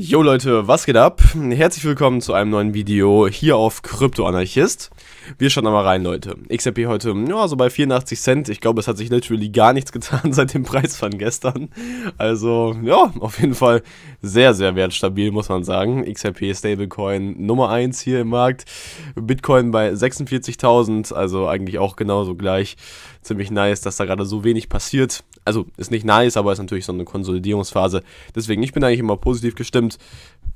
Jo Leute, was geht ab? Herzlich willkommen zu einem neuen Video hier auf Krypto Anarchist. Wir schauen mal rein, Leute. XRP heute, ja, so bei 84 Cent. Ich glaube, es hat sich literally gar nichts getan seit dem Preis von gestern. Also, ja, auf jeden Fall sehr, sehr wertstabil, muss man sagen. XRP Stablecoin Nummer 1 hier im Markt. Bitcoin bei 46.000, also eigentlich auch genauso gleich. Ziemlich nice, dass da gerade so wenig passiert. Also, ist nicht nice, aber ist natürlich so eine Konsolidierungsphase. Deswegen, ich bin eigentlich immer positiv gestimmt.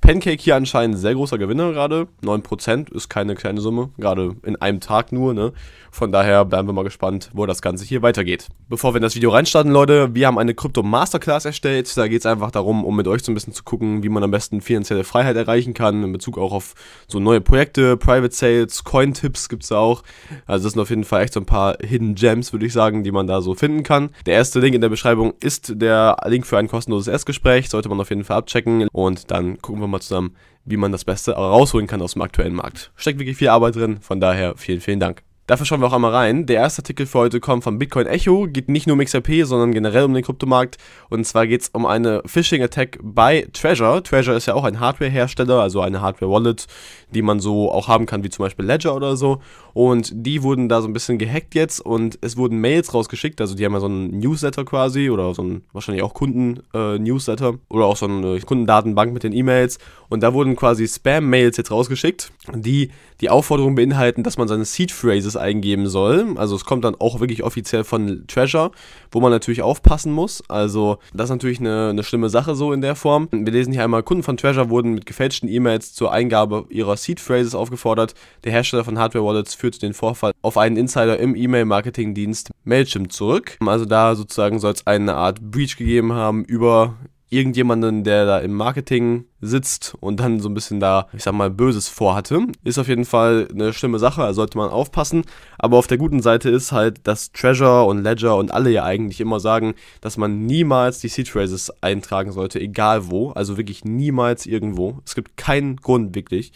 Pancake hier anscheinend sehr großer Gewinner gerade. 9% ist keine kleine Summe. Gerade in einem Tag nur, ne? Von daher bleiben wir mal gespannt, wo das Ganze hier weitergeht. Bevor wir in das Video reinstarten, Leute, wir haben eine Krypto-Masterclass erstellt. Da geht es einfach darum, um mit euch so ein bisschen zu gucken, wie man am besten finanzielle Freiheit erreichen kann, in Bezug auch auf so neue Projekte, Private Sales, Coin-Tipps gibt es auch. Also das sind auf jeden Fall echt so ein paar Hidden Gems, würde ich sagen, die man da so finden kann. Der erste Link in der Beschreibung ist der Link für ein kostenloses Erstgespräch, sollte man auf jeden Fall abchecken. Und dann gucken wir mal zusammen, wie man das Beste rausholen kann aus dem aktuellen Markt. Steckt wirklich viel Arbeit drin, von daher vielen, vielen Dank. Dafür schauen wir auch einmal rein. Der erste Artikel für heute kommt von Bitcoin Echo, geht nicht nur um XRP, sondern generell um den Kryptomarkt. Und zwar geht es um eine Phishing-Attack bei Treasure. Treasure ist ja auch ein Hardware-Hersteller, also eine Hardware-Wallet, die man so auch haben kann, wie zum Beispiel Ledger oder so. Und die wurden da so ein bisschen gehackt jetzt und es wurden Mails rausgeschickt. Also die haben ja so einen Newsletter quasi oder so einen wahrscheinlich auch Kunden-Newsletter äh, oder auch so eine Kundendatenbank mit den E-Mails. Und da wurden quasi Spam-Mails jetzt rausgeschickt, die die Aufforderung beinhalten, dass man seine Seed-Phrases es eingeben soll. Also es kommt dann auch wirklich offiziell von Treasure, wo man natürlich aufpassen muss. Also das ist natürlich eine, eine schlimme Sache so in der Form. Wir lesen hier einmal, Kunden von Treasure wurden mit gefälschten E-Mails zur Eingabe ihrer Seed Phrases aufgefordert. Der Hersteller von Hardware Wallets führt den Vorfall auf einen Insider im E-Mail-Marketing-Dienst Mailchimp zurück. Also da sozusagen soll es eine Art Breach gegeben haben über irgendjemanden, der da im Marketing sitzt und dann so ein bisschen da, ich sag mal, Böses vorhatte. Ist auf jeden Fall eine schlimme Sache, da also sollte man aufpassen. Aber auf der guten Seite ist halt, dass Treasure und Ledger und alle ja eigentlich immer sagen, dass man niemals die Seed Phrases eintragen sollte, egal wo. Also wirklich niemals irgendwo. Es gibt keinen Grund, wirklich.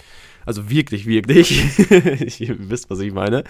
Also wirklich, wirklich. Ihr wisst, was ich meine.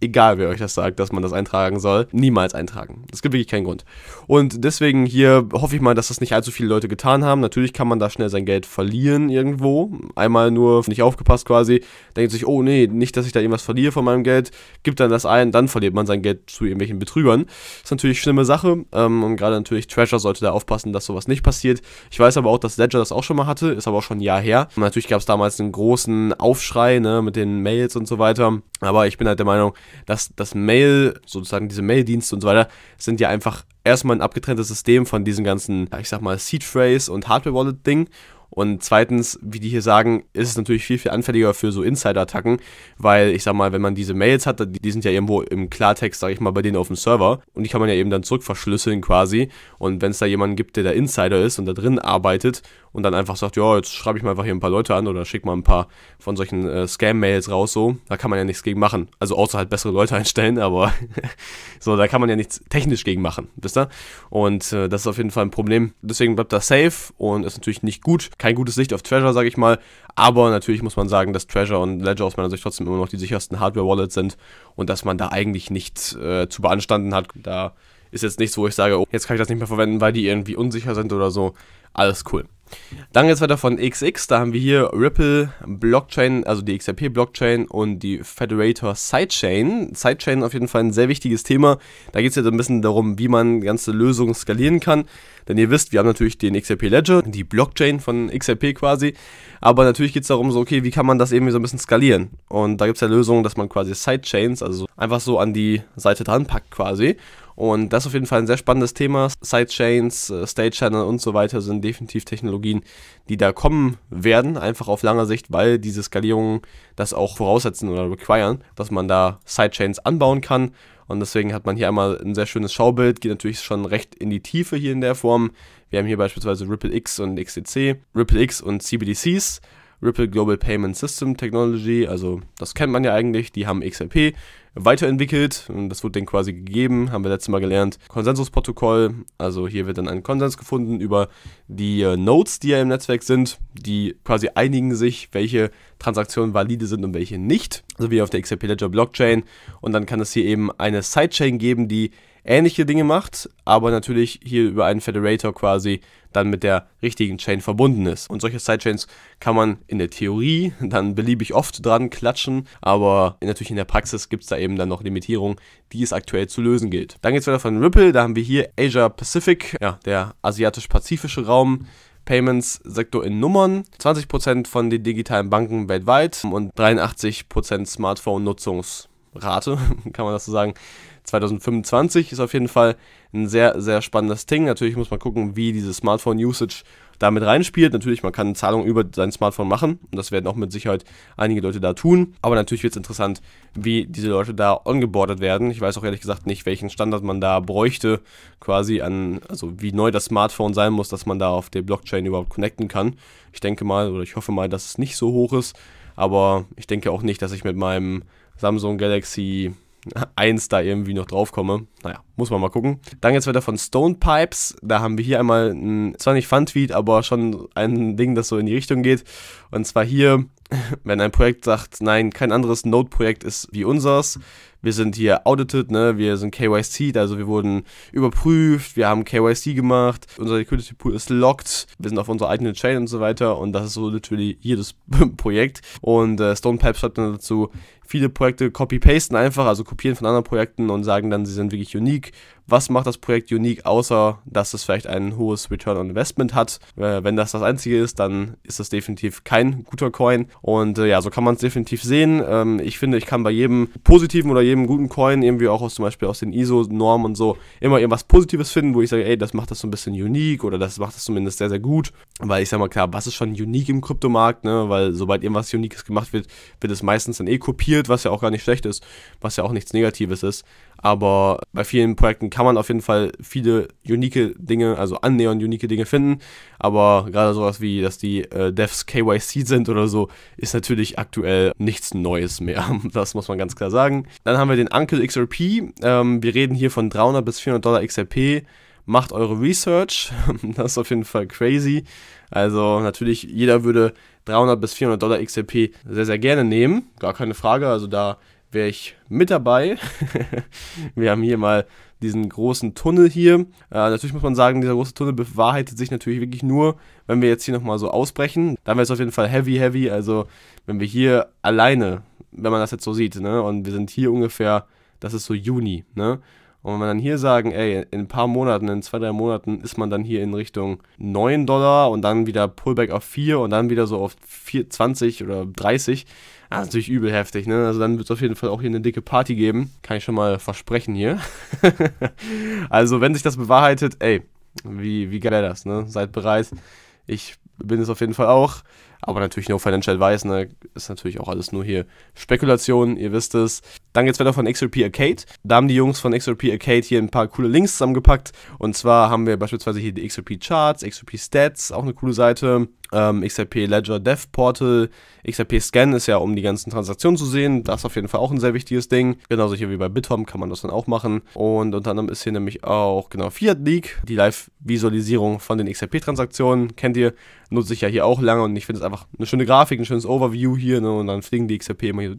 Egal, wer euch das sagt, dass man das eintragen soll. Niemals eintragen. Es gibt wirklich keinen Grund. Und deswegen hier hoffe ich mal, dass das nicht allzu viele Leute getan haben. Natürlich kann man da schnell sein Geld verlieren irgendwo. Einmal nur nicht aufgepasst quasi, denkt sich, oh nee, nicht, dass ich da irgendwas verliere von meinem Geld, gibt dann das ein, dann verliert man sein Geld zu irgendwelchen Betrügern. Ist natürlich eine schlimme Sache ähm, und gerade natürlich Treasure sollte da aufpassen, dass sowas nicht passiert. Ich weiß aber auch, dass Ledger das auch schon mal hatte, ist aber auch schon ein Jahr her. Und natürlich gab es damals einen großen Aufschrei ne, mit den Mails und so weiter. Aber ich bin halt der Meinung, dass das Mail, sozusagen diese Maildienste und so weiter, sind ja einfach erstmal ein abgetrenntes System von diesem ganzen, ich sag mal, Seed Phrase und Hardware Wallet Ding. Und zweitens, wie die hier sagen, ist es natürlich viel, viel anfälliger für so Insider-Attacken, weil ich sag mal, wenn man diese Mails hat, die sind ja irgendwo im Klartext, sag ich mal, bei denen auf dem Server und die kann man ja eben dann zurückverschlüsseln quasi. Und wenn es da jemanden gibt, der der Insider ist und da drin arbeitet und dann einfach sagt, ja, jetzt schreibe ich mal einfach hier ein paar Leute an oder schick mal ein paar von solchen äh, Scam-Mails raus, so, da kann man ja nichts gegen machen. Also außer halt bessere Leute einstellen, aber so, da kann man ja nichts technisch gegen machen, wisst ihr? Und äh, das ist auf jeden Fall ein Problem. Deswegen bleibt das safe und ist natürlich nicht gut. Kein gutes Licht auf Treasure, sage ich mal. Aber natürlich muss man sagen, dass Treasure und Ledger aus meiner Sicht trotzdem immer noch die sichersten Hardware-Wallets sind und dass man da eigentlich nichts äh, zu beanstanden hat. Da ist jetzt nichts, wo ich sage, oh, jetzt kann ich das nicht mehr verwenden, weil die irgendwie unsicher sind oder so. Alles cool. Dann geht es weiter von XX. Da haben wir hier Ripple Blockchain, also die XRP Blockchain und die Federator Sidechain. Sidechain auf jeden Fall ein sehr wichtiges Thema. Da geht es ja so ein bisschen darum, wie man ganze Lösungen skalieren kann. Denn ihr wisst, wir haben natürlich den XRP Ledger, die Blockchain von XRP quasi. Aber natürlich geht es darum, so, okay, wie kann man das irgendwie so ein bisschen skalieren? Und da gibt es ja Lösungen, dass man quasi Sidechains, also einfach so an die Seite dran packt quasi. Und das ist auf jeden Fall ein sehr spannendes Thema. Sidechains, äh, State Channel und so weiter sind definitiv Technologien, die da kommen werden, einfach auf lange Sicht, weil diese Skalierungen das auch voraussetzen oder requiren, dass man da Sidechains anbauen kann und deswegen hat man hier einmal ein sehr schönes Schaubild, geht natürlich schon recht in die Tiefe hier in der Form. Wir haben hier beispielsweise Ripple X und XCC, Ripple X und CBDCs Ripple Global Payment System Technology, also das kennt man ja eigentlich, die haben XRP weiterentwickelt und das wurde denen quasi gegeben, haben wir letztes Mal gelernt. Konsensusprotokoll, also hier wird dann ein Konsens gefunden über die äh, Nodes, die ja im Netzwerk sind, die quasi einigen sich, welche Transaktionen valide sind und welche nicht, so also wie auf der XRP Ledger Blockchain und dann kann es hier eben eine Sidechain geben, die ähnliche Dinge macht, aber natürlich hier über einen Federator quasi dann mit der richtigen Chain verbunden ist. Und solche Sidechains kann man in der Theorie dann beliebig oft dran klatschen, aber natürlich in der Praxis gibt es da eben dann noch Limitierungen, die es aktuell zu lösen gilt. Dann geht es weiter von Ripple, da haben wir hier Asia Pacific, ja, der asiatisch-pazifische Raum. Payments-Sektor in Nummern, 20% von den digitalen Banken weltweit und 83% Smartphone-Nutzungsrate, kann man das so sagen, 2025 ist auf jeden Fall ein sehr, sehr spannendes Ding. Natürlich muss man gucken, wie diese Smartphone-Usage damit reinspielt. Natürlich, man kann Zahlungen über sein Smartphone machen und das werden auch mit Sicherheit einige Leute da tun. Aber natürlich wird es interessant, wie diese Leute da ongeboardet werden. Ich weiß auch ehrlich gesagt nicht, welchen Standard man da bräuchte, quasi an, also wie neu das Smartphone sein muss, dass man da auf der Blockchain überhaupt connecten kann. Ich denke mal oder ich hoffe mal, dass es nicht so hoch ist. Aber ich denke auch nicht, dass ich mit meinem Samsung Galaxy eins da irgendwie noch drauf komme. Naja, muss man mal gucken. Dann jetzt weiter von Stonepipes. Da haben wir hier einmal ein, zwar nicht Fun-Tweet, aber schon ein Ding, das so in die Richtung geht. Und zwar hier wenn ein Projekt sagt, nein, kein anderes Node-Projekt ist wie unseres, wir sind hier audited, ne? wir sind KYC, also wir wurden überprüft, wir haben KYC gemacht, unser Liquidity Pool ist locked, wir sind auf unserer eigenen Chain und so weiter und das ist so literally jedes Projekt und äh, Stonepipe schreibt dann dazu, viele Projekte copy-pasten einfach, also kopieren von anderen Projekten und sagen dann, sie sind wirklich unique, was macht das Projekt unique, außer dass es vielleicht ein hohes Return on Investment hat. Äh, wenn das das einzige ist, dann ist das definitiv kein guter Coin. Und äh, ja, so kann man es definitiv sehen. Ähm, ich finde, ich kann bei jedem positiven oder jedem guten Coin irgendwie auch aus zum Beispiel aus den ISO-Normen und so immer irgendwas Positives finden, wo ich sage, ey, das macht das so ein bisschen unique oder das macht das zumindest sehr, sehr gut. Weil ich sage mal, klar, was ist schon unique im Kryptomarkt, ne? Weil sobald irgendwas Uniques gemacht wird, wird es meistens dann eh kopiert, was ja auch gar nicht schlecht ist, was ja auch nichts Negatives ist. Aber bei vielen Projekten kann kann man auf jeden Fall viele unique Dinge, also annähernd unique Dinge finden. Aber gerade sowas wie, dass die äh, Devs KYC sind oder so, ist natürlich aktuell nichts Neues mehr. Das muss man ganz klar sagen. Dann haben wir den Uncle XRP. Ähm, wir reden hier von 300 bis 400 Dollar XRP macht eure Research. Das ist auf jeden Fall crazy. Also natürlich, jeder würde 300 bis 400 Dollar XRP sehr, sehr gerne nehmen. Gar keine Frage. Also da wäre ich mit dabei. wir haben hier mal diesen großen Tunnel hier. Äh, natürlich muss man sagen, dieser große Tunnel bewahrheitet sich natürlich wirklich nur, wenn wir jetzt hier nochmal so ausbrechen. Dann wäre es auf jeden Fall heavy, heavy. Also wenn wir hier alleine, wenn man das jetzt so sieht, ne? und wir sind hier ungefähr, das ist so Juni, ne? Und wenn wir dann hier sagen, ey, in ein paar Monaten, in zwei, drei Monaten ist man dann hier in Richtung 9 Dollar und dann wieder Pullback auf 4 und dann wieder so auf 4, 20 oder 30, das ah, ist natürlich übel heftig, ne? Also dann wird es auf jeden Fall auch hier eine dicke Party geben. Kann ich schon mal versprechen hier. also wenn sich das bewahrheitet, ey, wie, wie geil wäre das, ne? Seid bereit. Ich bin es auf jeden Fall auch. Aber natürlich nur financial advice, ne? ist natürlich auch alles nur hier Spekulation, ihr wisst es. Dann geht's weiter von XRP Arcade. Da haben die Jungs von XRP Arcade hier ein paar coole Links zusammengepackt. Und zwar haben wir beispielsweise hier die XRP Charts, XRP Stats, auch eine coole Seite. Ähm, XRP Ledger Dev Portal, XRP Scan ist ja, um die ganzen Transaktionen zu sehen. Das ist auf jeden Fall auch ein sehr wichtiges Ding. Genauso hier wie bei BitHom kann man das dann auch machen. Und unter anderem ist hier nämlich auch, genau, Fiat Leak, die Live-Visualisierung von den XRP-Transaktionen. Kennt ihr, nutze ich ja hier auch lange und ich finde es einfach eine schöne Grafik, ein schönes Overview hier, ne? Und dann fliegen die XRP immer hier so,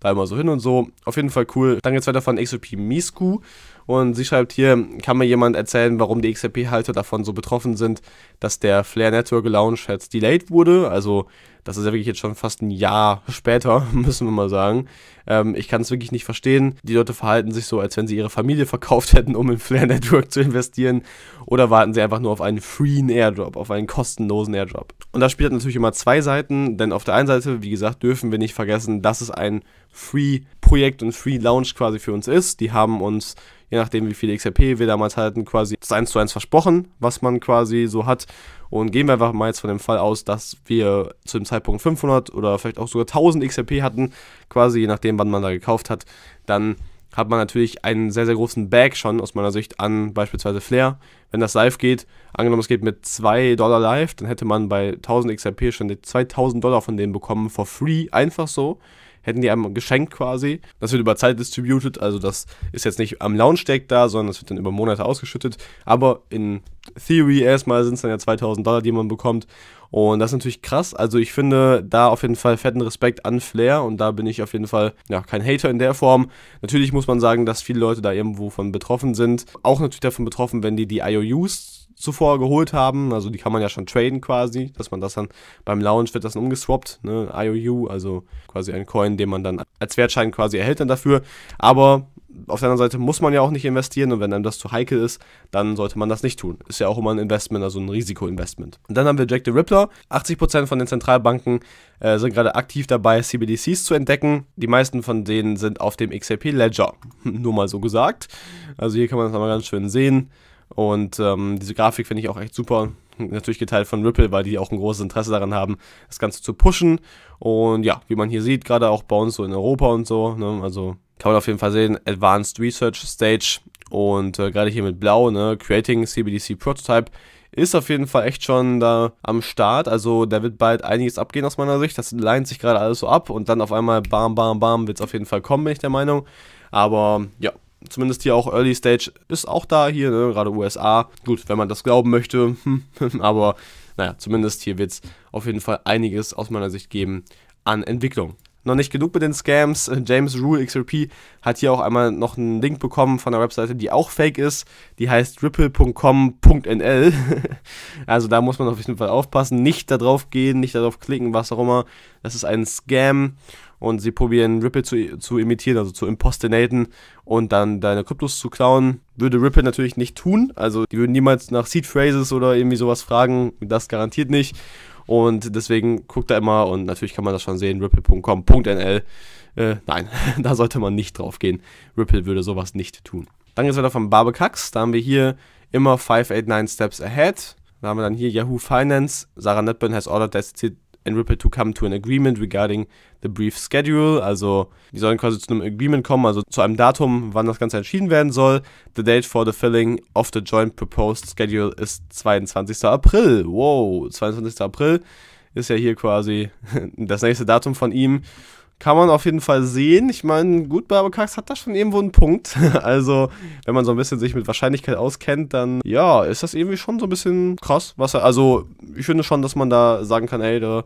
da immer so hin und so. Auf jeden Fall cool. Dann geht's weiter von XRP Misku. Und sie schreibt hier, kann mir jemand erzählen, warum die XRP-Halter davon so betroffen sind, dass der Flare Network Launch jetzt delayed wurde? Also das ist ja wirklich jetzt schon fast ein Jahr später, müssen wir mal sagen. Ähm, ich kann es wirklich nicht verstehen. Die Leute verhalten sich so, als wenn sie ihre Familie verkauft hätten, um in Flare Network zu investieren. Oder warten sie einfach nur auf einen freeen Airdrop, auf einen kostenlosen Airdrop. Und das spielt natürlich immer zwei Seiten, denn auf der einen Seite, wie gesagt, dürfen wir nicht vergessen, dass es ein Free-Projekt und Free-Launch quasi für uns ist. Die haben uns je nachdem, wie viel XRP wir damals hatten, quasi das 1 zu 1 versprochen, was man quasi so hat. Und gehen wir einfach mal jetzt von dem Fall aus, dass wir zu dem Zeitpunkt 500 oder vielleicht auch sogar 1000 XRP hatten, quasi je nachdem, wann man da gekauft hat, dann hat man natürlich einen sehr, sehr großen Bag schon aus meiner Sicht an beispielsweise Flair. Wenn das live geht, angenommen es geht mit 2 Dollar live, dann hätte man bei 1000 XRP schon die 2000 Dollar von denen bekommen for free, einfach so hätten die einem geschenkt quasi. Das wird über Zeit distributed, also das ist jetzt nicht am Launch-Deck da, sondern das wird dann über Monate ausgeschüttet. Aber in Theory erstmal sind es dann ja 2000 Dollar, die man bekommt. Und das ist natürlich krass. Also ich finde da auf jeden Fall fetten Respekt an Flair und da bin ich auf jeden Fall ja, kein Hater in der Form. Natürlich muss man sagen, dass viele Leute da irgendwo von betroffen sind. Auch natürlich davon betroffen, wenn die die IOUs zuvor geholt haben. Also die kann man ja schon traden quasi, dass man das dann beim Launch wird das dann umgeswappt, ne? IOU, also quasi ein Coin, den man dann als Wertschein quasi erhält dann dafür. Aber auf der anderen Seite muss man ja auch nicht investieren und wenn einem das zu heikel ist, dann sollte man das nicht tun. Ist ja auch immer ein Investment, also ein Risikoinvestment. Und dann haben wir Jack the Ripper. 80% von den Zentralbanken äh, sind gerade aktiv dabei, CBDCs zu entdecken. Die meisten von denen sind auf dem XRP Ledger. Nur mal so gesagt. Also hier kann man das nochmal ganz schön sehen. Und ähm, diese Grafik finde ich auch echt super. Natürlich geteilt von Ripple, weil die auch ein großes Interesse daran haben, das Ganze zu pushen. Und ja, wie man hier sieht, gerade auch bei uns so in Europa und so, ne, also kann man auf jeden Fall sehen, Advanced Research Stage und äh, gerade hier mit Blau, ne, Creating CBDC Prototype ist auf jeden Fall echt schon da am Start. Also da wird bald einiges abgehen aus meiner Sicht. Das leint sich gerade alles so ab und dann auf einmal bam, bam, bam wird es auf jeden Fall kommen, bin ich der Meinung. Aber ja, zumindest hier auch Early Stage ist auch da hier, ne? gerade USA. Gut, wenn man das glauben möchte, hm, aber naja, zumindest hier wird es auf jeden Fall einiges aus meiner Sicht geben an Entwicklung noch nicht genug mit den Scams. Äh, James Rule XRP hat hier auch einmal noch einen Link bekommen von einer Webseite, die auch fake ist. Die heißt ripple.com.nl. also da muss man auf jeden Fall aufpassen. Nicht darauf gehen, nicht darauf klicken, was auch immer. Das ist ein Scam und sie probieren Ripple zu, zu imitieren, also zu impostenaten und dann deine Kryptos zu klauen, würde Ripple natürlich nicht tun. Also die würden niemals nach Seed Phrases oder irgendwie sowas fragen, das garantiert nicht. Und deswegen guckt da immer und natürlich kann man das schon sehen, ripple.com.nl. Äh, nein, da sollte man nicht drauf gehen. Ripple würde sowas nicht tun. Dann geht es weiter von Babekax. Da haben wir hier immer 589 Steps Ahead. Da haben wir dann hier Yahoo Finance. Sarah Netburn has ordered that and Ripple to come to an agreement regarding the brief schedule. Also, die sollen quasi zu einem Agreement kommen, also zu einem Datum, wann das Ganze entschieden werden soll. The date for the filling of the joint proposed schedule ist 22. April. Wow, 22. April ist ja hier quasi das nächste Datum von ihm kann man auf jeden Fall sehen. Ich meine, gut, Babakax hat da schon irgendwo einen Punkt. also, wenn man so ein bisschen sich mit Wahrscheinlichkeit auskennt, dann ja, ist das irgendwie schon so ein bisschen krass. Was er, also, ich finde schon, dass man da sagen kann, ey, da,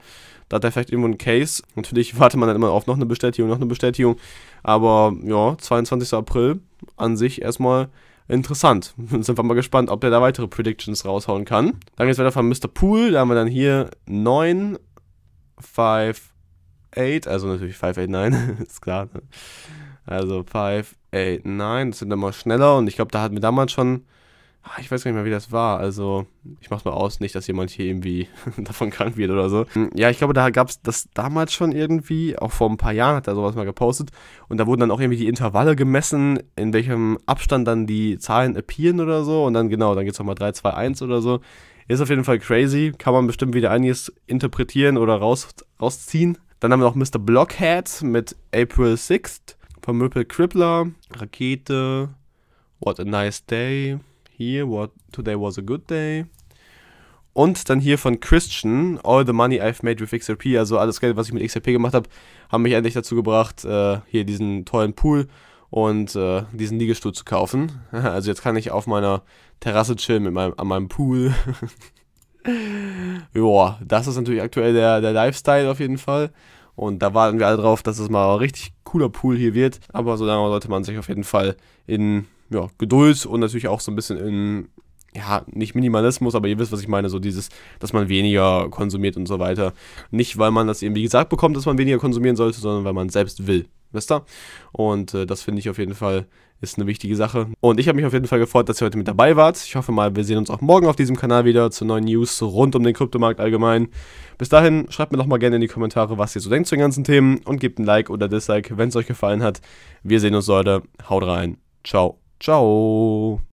da hat er vielleicht irgendwo einen Case. Natürlich wartet man dann immer auf noch eine Bestätigung, noch eine Bestätigung. Aber ja, 22. April an sich erstmal interessant. Dann Sind wir mal gespannt, ob der da weitere Predictions raushauen kann. Dann geht es weiter von Mr. Pool. Da haben wir dann hier 9, 5, 8, also natürlich 589, ist klar. Ne? Also 589, das sind immer schneller und ich glaube, da hatten wir damals schon, ah, ich weiß gar nicht mehr, wie das war. Also, ich mach's mal aus, nicht, dass jemand hier irgendwie davon krank wird oder so. Hm, ja, ich glaube, da gab's das damals schon irgendwie, auch vor ein paar Jahren hat er sowas mal gepostet. Und da wurden dann auch irgendwie die Intervalle gemessen, in welchem Abstand dann die Zahlen appearen oder so. Und dann, genau, dann geht's nochmal 3, 2, 1 oder so. Ist auf jeden Fall crazy, kann man bestimmt wieder einiges interpretieren oder raus, rausziehen. Dann haben wir noch Mr. Blockhead mit April 6th von Ripple Crippler, Rakete, What a Nice Day, Here, What Today Was a Good Day. Und dann hier von Christian, All the Money I've Made with XRP, also alles Geld, was ich mit XRP gemacht habe, haben mich endlich dazu gebracht, äh, hier diesen tollen Pool und äh, diesen Liegestuhl zu kaufen. Also jetzt kann ich auf meiner Terrasse chillen mit meinem, an meinem Pool. ja, das ist natürlich aktuell der, der Lifestyle auf jeden Fall. Und da warten wir alle drauf, dass es mal ein richtig cooler Pool hier wird. Aber so lange sollte man sich auf jeden Fall in ja, Geduld und natürlich auch so ein bisschen in, ja, nicht Minimalismus, aber ihr wisst, was ich meine, so dieses, dass man weniger konsumiert und so weiter. Nicht, weil man das irgendwie gesagt bekommt, dass man weniger konsumieren sollte, sondern weil man selbst will. Wisst ihr? Und äh, das finde ich auf jeden Fall ist eine wichtige Sache. Und ich habe mich auf jeden Fall gefreut, dass ihr heute mit dabei wart. Ich hoffe mal, wir sehen uns auch morgen auf diesem Kanal wieder zu neuen News rund um den Kryptomarkt allgemein. Bis dahin, schreibt mir doch mal gerne in die Kommentare, was ihr so denkt zu den ganzen Themen und gebt ein Like oder Dislike, wenn es euch gefallen hat. Wir sehen uns heute. Haut rein. Ciao. Ciao.